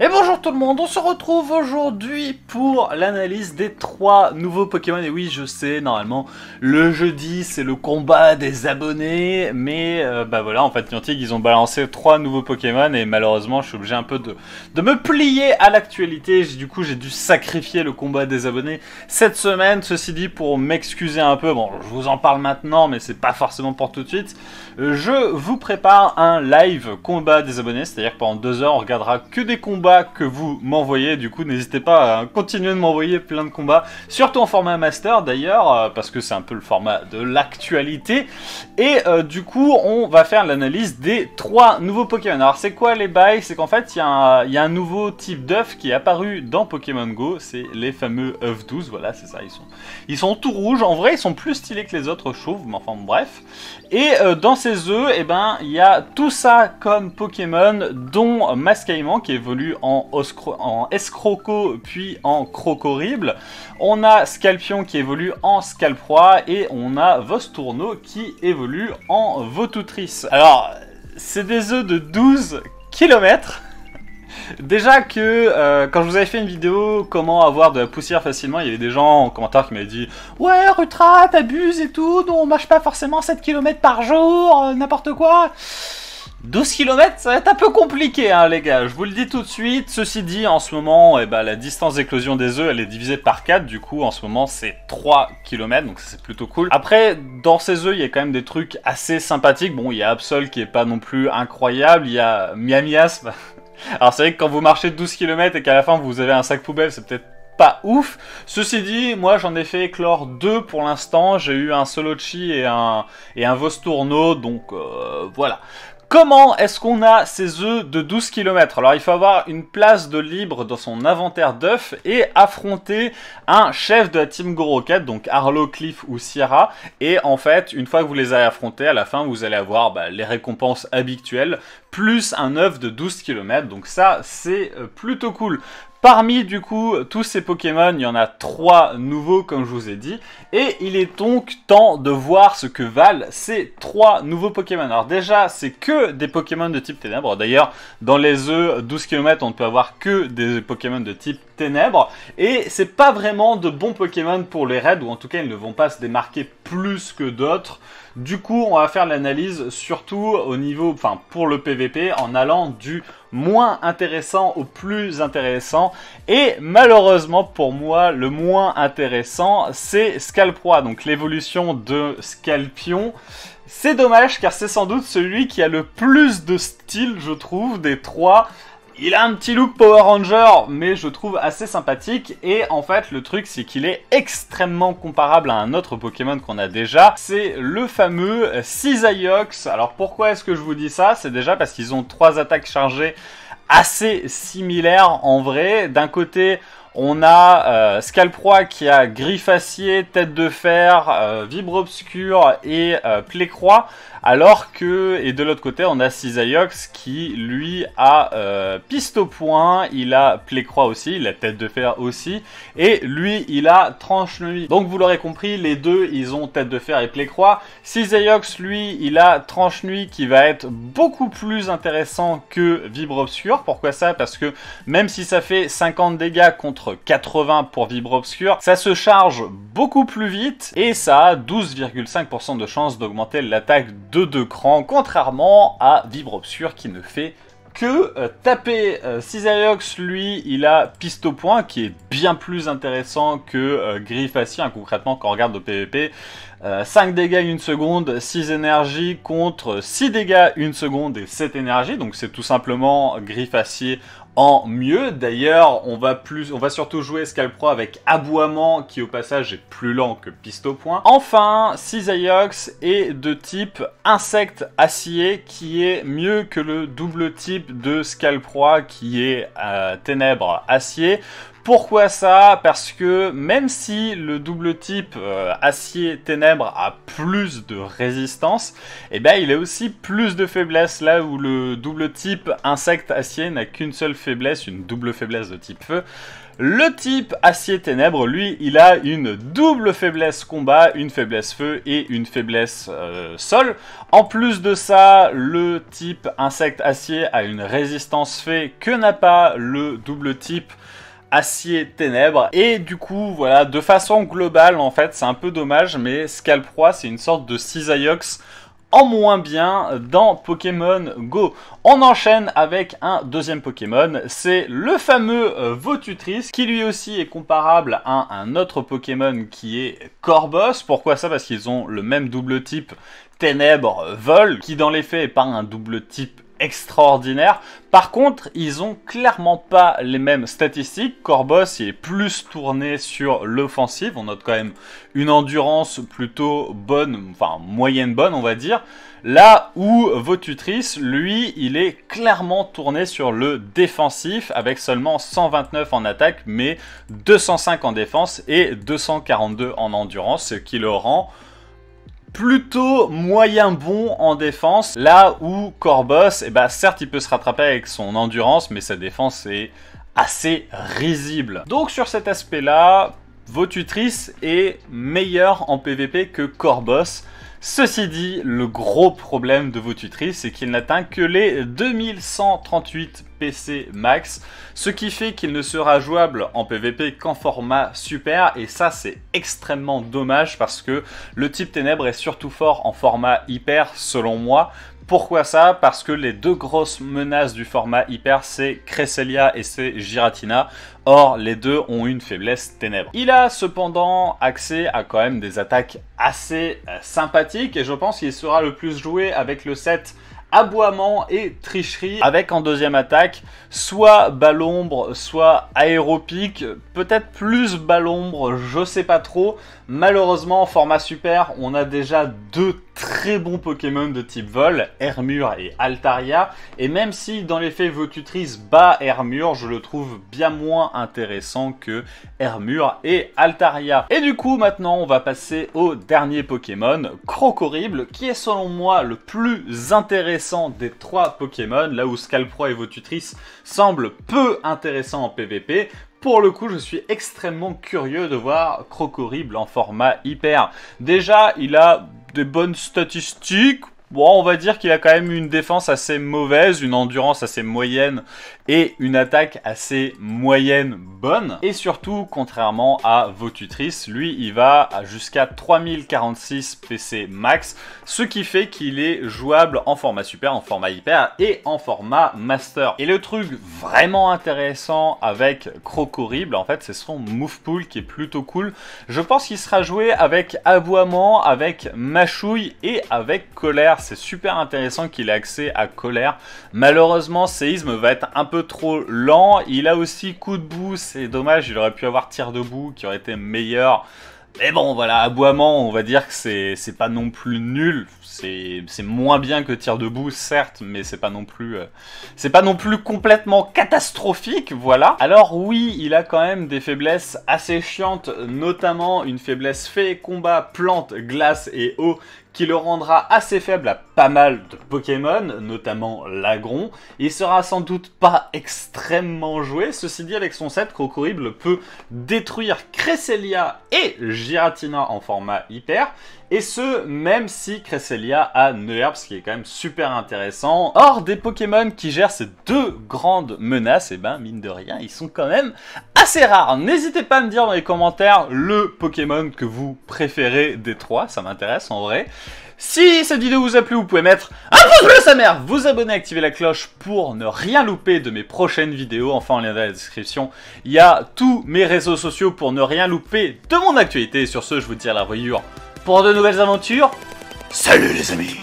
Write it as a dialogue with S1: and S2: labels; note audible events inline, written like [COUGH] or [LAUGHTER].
S1: Et bonjour tout le monde, on se retrouve aujourd'hui pour l'analyse des trois nouveaux Pokémon. Et oui, je sais, normalement, le jeudi, c'est le combat des abonnés. Mais euh, bah voilà, en fait, Niantic, ils ont balancé trois nouveaux Pokémon. Et malheureusement, je suis obligé un peu de, me plier à l'actualité. Du coup, j'ai dû sacrifier le combat des abonnés cette semaine. Ceci dit, pour m'excuser un peu, bon, je vous en parle maintenant, mais c'est pas forcément pour tout de suite. Euh, je vous prépare un live combat des abonnés. C'est-à-dire que pendant 2 heures, on regardera que des combats que vous m'envoyez. Du coup, n'hésitez pas à continuer de m'envoyer plein de combats, surtout en format master d'ailleurs, euh, parce que c'est un peu le format de l'actualité. Et euh, du coup, on va faire l'analyse des trois nouveaux Pokémon. Alors, c'est quoi les bails C'est qu'en fait, il y, a un nouveau type d'œuf qui est apparu dans Pokémon Go. C'est les fameux œufs 12. Voilà, c'est ça. Ils sont, ils sont tout rouges. En vrai, ils sont plus stylés que les autres, chauves Mais enfin, bref. Et euh, dans ces œufs, et eh ben, il y a tout ça comme Pokémon, dont Mascaïman qui évolue en, en Escroco puis en horrible On a Scalpion qui évolue en Scalproie et on a Vostourneau qui évolue en Votoutrice. Alors, c'est des œufs de 12 km. [LAUGHS] Déjà que euh, quand je vous avais fait une vidéo comment avoir de la poussière facilement, il y avait des gens en commentaire qui m'avaient dit Ouais, Rutra, t'abuses et tout, on marche pas forcément 7 km par jour, euh, n'importe quoi. 12 km, ça va être un peu compliqué, hein, les gars. Je vous le dis tout de suite. Ceci dit, en ce moment, et eh ben, la distance d'éclosion des œufs, elle est divisée par 4. Du coup, en ce moment, c'est 3 km, donc c'est plutôt cool. Après, dans ces œufs, il y a quand même des trucs assez sympathiques. Bon, il y a Absol qui est pas non plus incroyable. Il y a Miamias. [LAUGHS] Alors, c'est vrai que quand vous marchez 12 km et qu'à la fin, vous avez un sac poubelle, c'est peut-être pas ouf. Ceci dit, moi j'en ai fait éclore 2 pour l'instant. J'ai eu un Solochi et un, et un Vostourno, donc euh, voilà. Comment est-ce qu'on a ces œufs de 12 km Alors il faut avoir une place de libre dans son inventaire d'œufs et affronter un chef de la team Go donc Arlo, Cliff ou Sierra. Et en fait, une fois que vous les avez affrontés, à la fin vous allez avoir bah, les récompenses habituelles, plus un œuf de 12 km. Donc ça, c'est euh, plutôt cool. Parmi du coup tous ces Pokémon, il y en a trois nouveaux comme je vous ai dit. Et il est donc temps de voir ce que valent ces trois nouveaux Pokémon. Alors déjà, c'est que des Pokémon de type ténèbres. D'ailleurs, dans les œufs 12 km, on ne peut avoir que des Pokémon de type ténèbres. Et c'est pas vraiment de bons Pokémon pour les raids, ou en tout cas ils ne vont pas se démarquer plus que d'autres. Du coup, on va faire l'analyse surtout au niveau, enfin pour le PVP, en allant du moins intéressant au plus intéressant. Et malheureusement pour moi, le moins intéressant, c'est 3, donc l'évolution de Scalpion. C'est dommage car c'est sans doute celui qui a le plus de style, je trouve, des trois il a un petit look Power Ranger, mais je trouve assez sympathique. Et en fait, le truc, c'est qu'il est extrêmement comparable à un autre Pokémon qu'on a déjà. C'est le fameux Cisaiox. Alors pourquoi est-ce que je vous dis ça C'est déjà parce qu'ils ont trois attaques chargées assez similaires en vrai. D'un côté, on a euh, qui a griffacier, Tête de Fer, euh, Vibre Obscur et euh, Alors que, et de l'autre côté, on a Cisaiox qui, lui, a euh, Piste au Point, il a Plécroix aussi, il a Tête de Fer aussi, et lui, il a Tranche Nuit. Donc vous l'aurez compris, les deux, ils ont Tête de Fer et Plécroix. Cisaiox, lui, il a Tranche Nuit qui va être beaucoup plus intéressant que Vibre Obscur. Pourquoi ça Parce que même si ça fait 50 dégâts contre 80 pour Vibre Obscure Ça se charge beaucoup plus vite et ça a 12,5% de chance d'augmenter l'attaque de deux crans, contrairement à Vibre Obscure qui ne fait que euh, taper. Euh, lui, il a piste au point qui est bien plus intéressant que Griffacier euh, griffe hein, concrètement quand on regarde le PvP. 5 dégâts une seconde, 6 énergies contre 6 dégâts une seconde et 7 énergies. Donc c'est tout simplement griffe acier en mieux. D'ailleurs, on va plus, on va surtout jouer Scalpro avec Aboiement, qui au passage est plus lent que Pistopoint. Enfin, Cisaiox est de type Insecte Acier, qui est mieux que le double type de Scalpro, qui est euh, ténèbre Ténèbres Acier. Pourquoi ça Parce que même si le double type euh, acier-ténèbres a plus de résistance, eh ben, il a aussi plus de faiblesse. Là où le double type insecte-acier n'a qu'une seule faiblesse, une double faiblesse de type feu, le type acier ténèbres, lui, il a une double faiblesse combat, une faiblesse feu et une faiblesse euh, sol. En plus de ça, le type insecte acier a une résistance fée que n'a pas le double type acier ténèbres. Et du coup, voilà, de façon globale, en fait, c'est un peu dommage, mais Scalproie, c'est une sorte de Cisaiox en moins bien dans Pokémon Go. On enchaîne avec un deuxième Pokémon, c'est le fameux euh, Votutris, qui lui aussi est comparable à un autre Pokémon qui est Corbos. Pourquoi ça Parce qu'ils ont le même double type Ténèbres Vol, qui dans les faits est pas un double type extraordinaire. Par contre, ils ont clairement pas les mêmes statistiques. Corbos il est plus tourné sur l'offensive. On note quand même une endurance plutôt bonne, enfin moyenne bonne, on va dire. Là où Votutris, lui, il est clairement tourné sur le défensif avec seulement 129 en attaque, mais 205 en défense et 242 en endurance, ce qui le rend plutôt moyen bon en défense, là où Corbos, eh ben, certes il peut se rattraper avec son endurance, mais sa défense est assez risible. Donc sur cet aspect-là, Votutrice est meilleur en PvP que Corbos, Ceci dit, le gros problème de vos tutrices, c'est qu'il n'atteint que les 2138 PC max, ce qui fait qu'il ne sera jouable en PvP qu'en format super, et ça c'est extrêmement dommage parce que le type ténèbre est surtout fort en format hyper selon moi, pourquoi ça Parce que les deux grosses menaces du format hyper, c'est Cresselia et c'est Giratina. Or, les deux ont une faiblesse ténèbre. Il a cependant accès à quand même des attaques assez euh, sympathiques et je pense qu'il sera le plus joué avec le set aboiement et tricherie avec en deuxième attaque soit balombre, soit aéropique peut-être plus balombre, je sais pas trop malheureusement en format super on a déjà deux très bon Pokémon de type vol, Hermure et Altaria, et même si dans les faits Votutris bat Hermure, je le trouve bien moins intéressant que Hermure et Altaria. Et du coup maintenant on va passer au dernier Pokémon, Crocorible, qui est selon moi le plus intéressant des trois Pokémon, là où Scalpro et Votutris semblent peu intéressants en PvP, pour le coup, je suis extrêmement curieux de voir Crocorible en format hyper. Déjà, il a des bonnes statistiques Bon, on va dire qu'il a quand même une défense assez mauvaise, une endurance assez moyenne et une attaque assez moyenne bonne. Et surtout, contrairement à Votutris, lui, il va jusqu'à 3046 PC max, ce qui fait qu'il est jouable en format super, en format hyper et en format master. Et le truc vraiment intéressant avec Croc Horrible, en fait, c'est son move pool qui est plutôt cool. Je pense qu'il sera joué avec aboiement, avec machouille et avec colère c'est super intéressant qu'il ait accès à colère. Malheureusement, séisme va être un peu trop lent. Il a aussi coup de boue. C'est dommage, il aurait pu avoir tir de boue qui aurait été meilleur. Mais bon, voilà, aboiement, on va dire que c'est pas non plus nul. C'est moins bien que tir debout, certes, mais c'est pas non plus euh, c'est pas non plus complètement catastrophique, voilà. Alors oui, il a quand même des faiblesses assez chiantes, notamment une faiblesse fait combat, plante, glace et eau qui le rendra assez faible à pas mal de Pokémon, notamment Lagron. Il sera sans doute pas extrêmement joué, ceci dit avec son set, Crocorible peut détruire Cresselia et Giratina en format hyper, et ce, même si Cresselia a neuherb, ce qui est quand même super intéressant. Or, des Pokémon qui gèrent ces deux grandes menaces, et eh ben, mine de rien, ils sont quand même assez rare. N'hésitez pas à me dire dans les commentaires le Pokémon que vous préférez des trois, ça m'intéresse en vrai. Si cette vidéo vous a plu, vous pouvez mettre un pouce bleu sa mère, vous abonner, activer la cloche pour ne rien louper de mes prochaines vidéos. Enfin, en lien dans la description, il y a tous mes réseaux sociaux pour ne rien louper de mon actualité. sur ce, je vous dis à la voyure pour de nouvelles aventures. Salut les amis